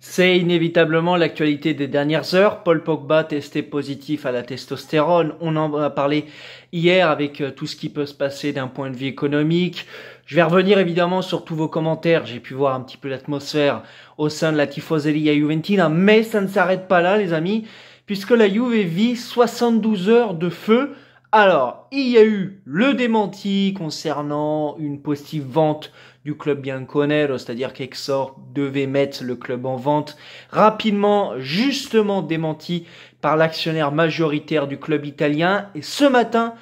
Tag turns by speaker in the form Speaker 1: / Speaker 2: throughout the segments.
Speaker 1: C'est inévitablement l'actualité des dernières heures. Paul Pogba testé positif à la testostérone. On en a parlé hier avec euh, tout ce qui peut se passer d'un point de vue économique. Je vais revenir évidemment sur tous vos commentaires. J'ai pu voir un petit peu l'atmosphère au sein de la Tifoserie à Juventina. Mais ça ne s'arrête pas là, les amis, puisque la Juve vit 72 heures de feu. Alors, il y a eu le démenti concernant une positive vente du club bianconero, c'est-à-dire qu'Exor devait mettre le club en vente, rapidement justement démenti par l'actionnaire majoritaire du club italien. Et ce matin,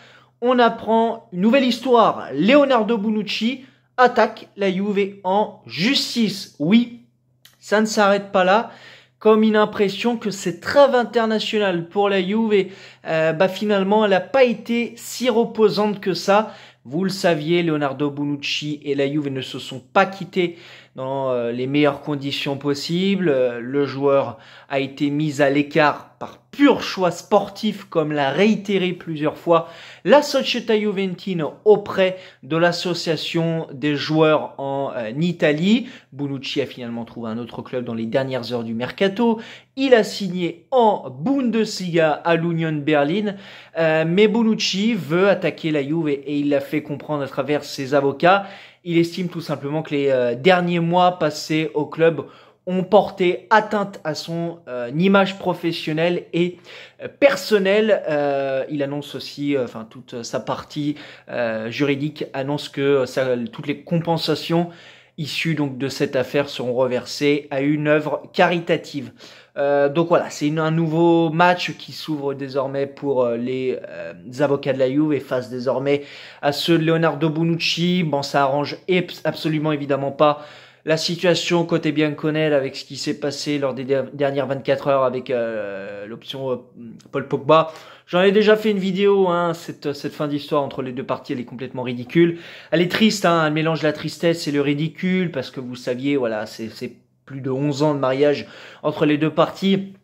Speaker 1: on apprend une nouvelle histoire. Leonardo Bonucci attaque la Juve en justice. Oui, ça ne s'arrête pas là comme une impression que cette trêve internationale pour la Juve, euh, bah finalement, elle n'a pas été si reposante que ça. Vous le saviez, Leonardo Bonucci et la Juve ne se sont pas quittés dans euh, les meilleures conditions possibles. Euh, le joueur a été mis à l'écart par pur choix sportif, comme l'a réitéré plusieurs fois la Società Juventine auprès de l'association des joueurs en euh, Italie. Bonucci a finalement trouvé un autre club dans les dernières heures du mercato. Il a signé en Bundesliga à l'Union Berlin, mais Bonucci veut attaquer la Juve et il l'a fait comprendre à travers ses avocats. Il estime tout simplement que les euh, derniers mois passés au club ont porté atteinte à son euh, image professionnelle et euh, personnelle. il annonce aussi, enfin toute sa partie juridique annonce que toutes les compensations issus donc de cette affaire seront reversés à une œuvre caritative. Euh, donc voilà, c'est un nouveau match qui s'ouvre désormais pour euh, les, euh, avocats de la Juve et face désormais à ceux de Leonardo Bonucci. Bon, ça arrange absolument évidemment pas la situation côté bien Bianconel avec ce qui s'est passé lors des dernières 24 heures avec euh, l'option euh, Paul Pogba. J'en ai déjà fait une vidéo, hein, cette, cette fin d'histoire entre les deux parties, elle est complètement ridicule. Elle est triste, hein, elle mélange la tristesse et le ridicule, parce que vous saviez, voilà, c'est plus de 11 ans de mariage entre les deux parties.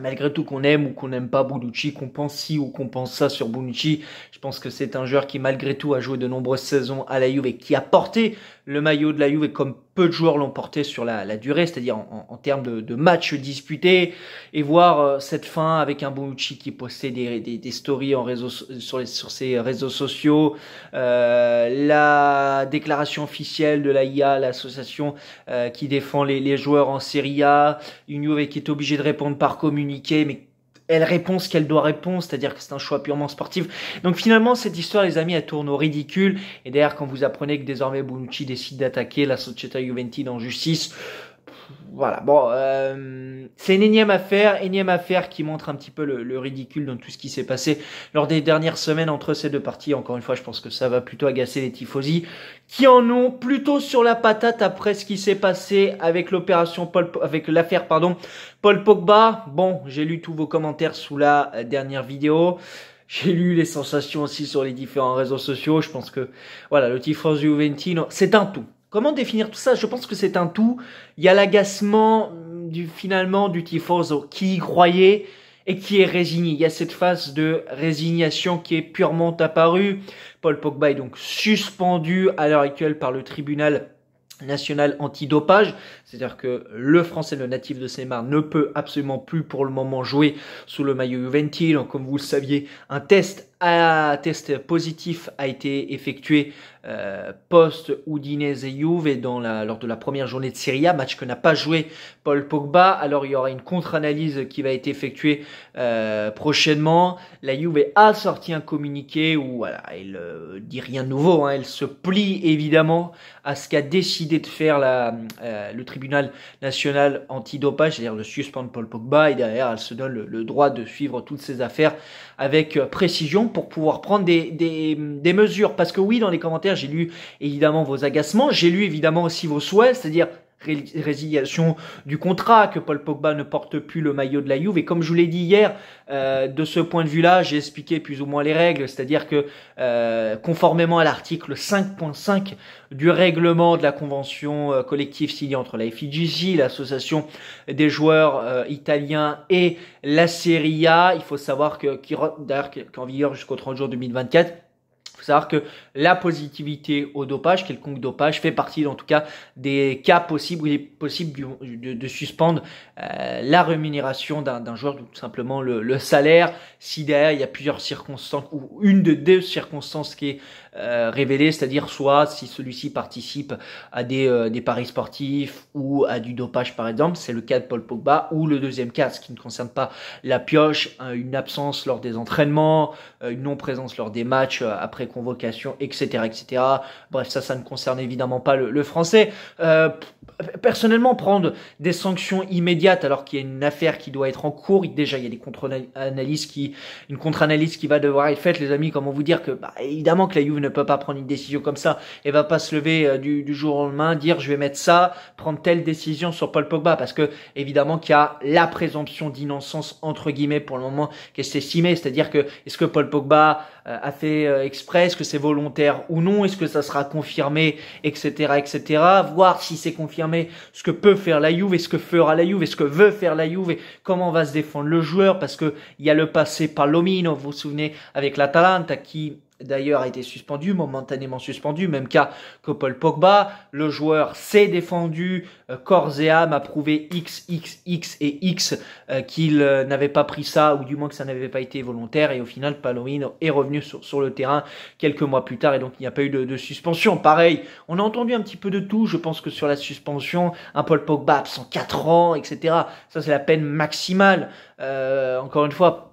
Speaker 1: Malgré tout qu'on aime ou qu'on n'aime pas Bonucci, qu'on pense ci ou qu'on pense ça sur Bonucci, je pense que c'est un joueur qui malgré tout a joué de nombreuses saisons à la Juve et qui a porté le maillot de la Juve comme peu de joueurs l'ont porté sur la, durée, c'est-à-dire en, termes de, matchs disputés, et voir euh, cette fin avec un Bonucci qui postait des, stories en réseau, euh, sur, ses réseaux sociaux, euh, la déclaration officielle de la I.A. l'association qui défend les, joueurs en Serie A, une Juve qui est obligée de répondre par communiqué, mais elle répond ce qu'elle doit répondre, c'est-à-dire que c'est un choix purement sportif. Donc finalement, cette histoire, les amis, elle tourne au ridicule. Et d'ailleurs, quand vous apprenez que désormais Bonucci décide d'attaquer la Società Juventine en justice, voilà. Bon, euh, c'est une énième affaire, énième affaire qui montre un petit peu le, ridicule dans tout ce qui s'est passé lors des dernières semaines entre ces deux parties. Encore une fois, je pense que ça va plutôt agacer les tifosi qui en ont plutôt sur la patate après ce qui s'est passé avec l'opération Paul, avec l'affaire, pardon, Paul Pogba. Bon, j'ai lu tous vos commentaires sous la dernière vidéo. J'ai lu les sensations aussi sur les différents réseaux sociaux. Je pense que, voilà, le Tifosi Juventino, c'est un tout. Comment définir tout ça Je pense que c'est un tout. Il y a l'agacement du finalement du tifoso qui y croyait et qui est résigné. Il y a cette phase de résignation qui est purement apparue. Paul Pogba est donc suspendu à l'heure actuelle par le tribunal national antidopage, c'est-à-dire que le français, le natif de Seymar, ne peut absolument plus pour le moment jouer sous le maillot Juventus. comme vous le saviez, un test un test positif a été effectué post euh, post Udinese Juve dans lors de la première journée de Serie A, match que n'a pas joué Paul Pogba. Alors il y aura une contre-analyse qui va être effectuée euh, prochainement. La Juve a sorti un communiqué où elle euh, dit rien de nouveau. Hein. Elle se plie évidemment à ce qu'a décidé de faire le tribunal national antidopage, c'est-à-dire de suspendre Paul Pogba et derrière elle se donne le, le droit de suivre toutes ces affaires avec précision pour pouvoir prendre des, des, mesures. Parce que oui, dans les commentaires, j'ai lu évidemment vos agacements, j'ai lu évidemment aussi vos souhaits, c'est-à-dire résiliation du contrat, que Paul Pogba ne porte plus le maillot de la Juve. Et comme je vous l'ai dit hier, euh, de ce point de vue-là, j'ai expliqué plus ou moins les règles, c'est-à-dire que euh, conformément à l'article 5.5 du règlement de la convention euh, collective signée entre la FIGC, l'association des joueurs italiens et la Serie A, il faut savoir que qui, d'ailleurs qui en vigueur jusqu'au 30 juin 2024 faut savoir que la positivité au dopage, quelconque dopage, fait partie en tout cas des cas possibles où il est possible de, suspendre euh, la rémunération d'un joueur, tout simplement le, salaire, si derrière il y a plusieurs circonstances, ou une de deux circonstances qui est euh, révélée, c'est-à-dire soit si celui-ci participe à des, euh, des, paris sportifs ou à du dopage par exemple, c'est le cas de Paul Pogba, ou le deuxième cas, ce qui ne concerne pas la pioche, hein, une absence lors des entraînements, une non-présence lors des matchs après convocations, etc., etc. Bref, ça, ça ne concerne évidemment pas le, français. Euh, personnellement, prendre des sanctions immédiates alors qu'il y a une affaire qui doit être en cours, déjà il y a des contre-analyses qui, une contre-analyse qui va devoir être faite, les amis. Comment vous dire que, bah, évidemment que la Juve ne peut pas prendre une décision comme ça et va pas se lever euh, du, du jour au lendemain, dire je vais mettre ça, prendre telle décision sur Paul Pogba, parce que évidemment qu'il y a la présomption d'innocence entre guillemets pour le moment qui est estimée, c'est-à-dire que est-ce que Paul Pogba euh, a fait euh, exprès, est-ce que c'est volontaire ou non, est-ce que ça sera confirmé, etc., etc. Voir si c'est confirmé, ce que peut faire la Juve, est-ce que fera la Juve, est-ce que veut faire la Juve, et comment va se défendre le joueur, parce que il y a le passé Palomino, vous vous souvenez, avec l'Atalanta, qui d'ailleurs a été suspendu, momentanément suspendu, même cas que Paul Pogba. Le joueur s'est défendu, euh, corps a prouvé X, X, X et X euh, qu'il euh, n'avait pas pris ça, ou du moins que ça n'avait pas été volontaire, et au final, Palomino est revenu sur, le terrain quelques mois plus tard, et donc il n'y a pas eu de, de, suspension. Pareil, on a entendu un petit peu de tout, je pense que sur la suspension, un Paul Pogba absent 4 ans, etc. Ça, c'est la peine maximale. encore une fois,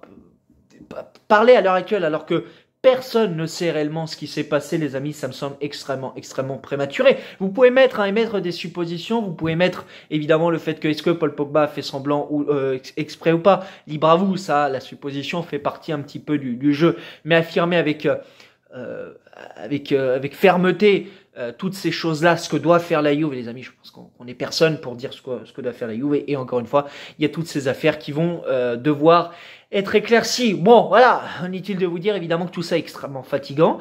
Speaker 1: parler à l'heure actuelle, alors que Personne ne sait réellement ce qui s'est passé, les amis, ça me semble extrêmement, extrêmement prématuré. Vous pouvez mettre, à hein, émettre des suppositions, vous pouvez mettre, évidemment, le fait que est-ce que Paul Pogba a fait semblant ou euh, exprès ou pas, libre à vous, ça, la supposition fait partie un petit peu du, jeu. Mais affirmer avec, euh, euh, avec, avec fermeté toutes ces choses-là, ce que doit faire la Juve, les amis, je pense qu'on n'est personne pour dire ce que, ce que doit faire la Juve, et encore une fois, il y a toutes ces affaires qui vont devoir être éclairci. Bon, voilà, inutile de vous dire évidemment que tout ça est extrêmement fatigant,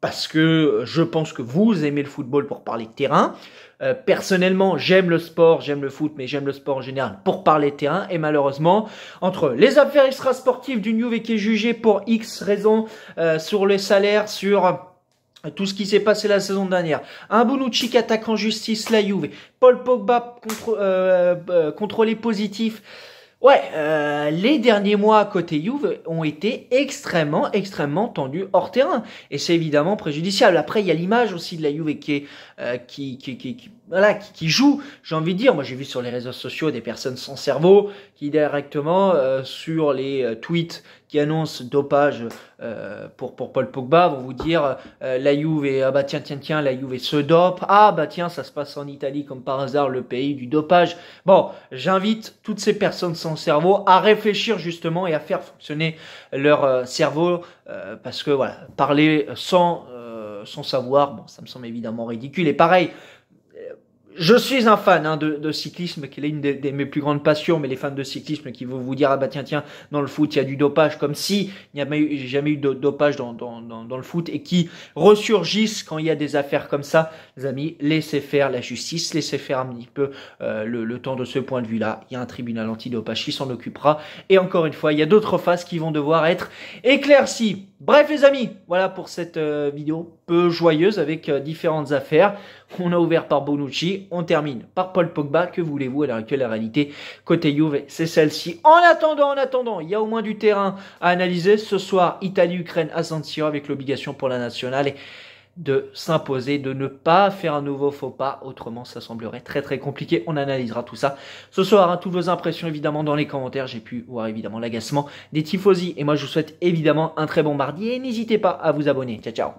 Speaker 1: parce que je pense que vous aimez le football pour parler de terrain. Euh, personnellement, j'aime le sport, j'aime le foot, mais j'aime le sport en général pour parler de terrain. Et malheureusement, entre les affaires extrasportives du New qui est jugé pour X raisons euh, sur les salaires, sur euh, tout ce qui s'est passé la saison dernière. Un Bonucci qui attaque en justice la Juve. Paul Pogba contrôlé positif Ouais, euh, les derniers mois côté Juve ont été extrêmement, extrêmement tendus hors terrain. Et c'est évidemment préjudiciable. Après, il y a l'image aussi de la Juve qui euh, qui, qui, qui, voilà, qui, joue, j'ai envie de dire. Moi, j'ai vu sur les réseaux sociaux des personnes sans cerveau qui directement euh, sur les euh, tweets qui annoncent dopage euh, pour, pour Paul Pogba vont vous dire la Juve ah bah tiens, tiens, tiens, la Juve se dope. Ah bah tiens, ça se passe en Italie comme par hasard, le pays du dopage. Bon, j'invite toutes ces personnes sans cerveau à réfléchir justement et à faire fonctionner leur cerveau parce que voilà, parler sans, sans savoir, bon, ça me semble évidemment ridicule. Et pareil, je suis un fan hein, de, cyclisme, qui est une des, mes plus grandes passions, mais les fans de cyclisme qui vont vous dire, ah bah tiens, tiens, dans le foot, il y a du dopage, comme si il n'y a jamais eu de dopage dans, le foot, et qui ressurgissent quand il y a des affaires comme ça. Les amis, laissez faire la justice, laissez faire un petit peu euh, le, le, temps de ce point de vue-là. Il y a un tribunal antidopage qui s'en occupera. Et encore une fois, il y a d'autres phases qui vont devoir être éclaircies. Bref les amis, voilà pour cette euh, vidéo peu joyeuse avec euh, différentes affaires. On a ouvert par Bonucci, on termine par Paul Pogba. Que voulez-vous à l'heure la réalité côté Juve, c'est celle-ci. En attendant, en attendant, il y a au moins du terrain à analyser. Ce soir, Italie-Ukraine à avec l'obligation pour la nationale de s'imposer, de ne pas faire un nouveau faux pas, autrement ça semblerait très très compliqué, on analysera tout ça. Ce soir, hein. toutes vos impressions évidemment dans les commentaires, j'ai pu voir évidemment l'agacement des tifosi, et moi je vous souhaite évidemment un très bon mardi, et n'hésitez pas à vous abonner, ciao ciao